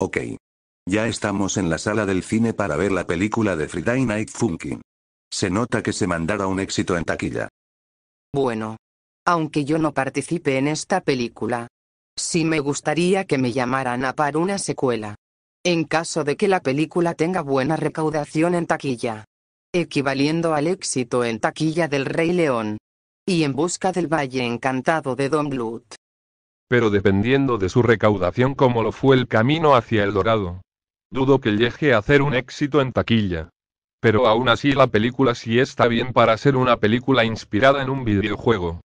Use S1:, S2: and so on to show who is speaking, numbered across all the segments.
S1: Ok. Ya estamos en la sala del cine para ver la película de Friday Night Funkin'. Se nota que se mandará un éxito en taquilla.
S2: Bueno. Aunque yo no participe en esta película. Sí me gustaría que me llamaran a par una secuela. En caso de que la película tenga buena recaudación en taquilla. Equivaliendo al éxito en taquilla del Rey León. Y en busca del Valle Encantado de Don Bluth
S1: pero dependiendo de su recaudación como lo fue el camino hacia El Dorado. Dudo que llegue a hacer un éxito en taquilla. Pero aún así la película sí está bien para ser una película inspirada en un videojuego.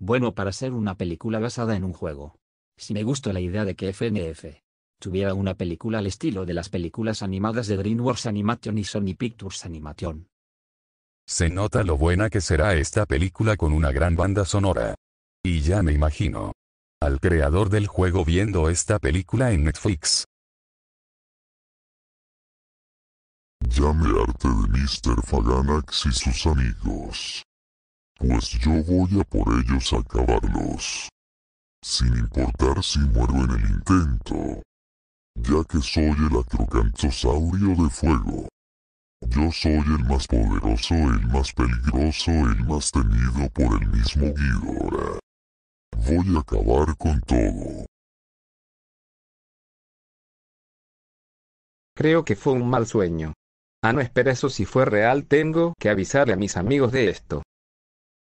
S3: Bueno para ser una película basada en un juego. Si me gustó la idea de que FNF tuviera una película al estilo de las películas animadas de DreamWorks Animation y Sony Pictures Animation.
S1: Se nota lo buena que será esta película con una gran banda sonora. Y ya me imagino. Al creador del juego viendo esta película en
S4: Netflix. Llame arte de Mr. Faganax y sus amigos. Pues yo voy a por ellos a acabarlos. Sin importar si muero en el intento. Ya que soy el acrocantosaurio de fuego. Yo soy el más poderoso, el más peligroso, el más temido por el mismo Ghidorah. Voy a acabar con todo. Creo que fue un mal sueño. Ah no espera eso si fue real tengo que avisarle a mis amigos de esto.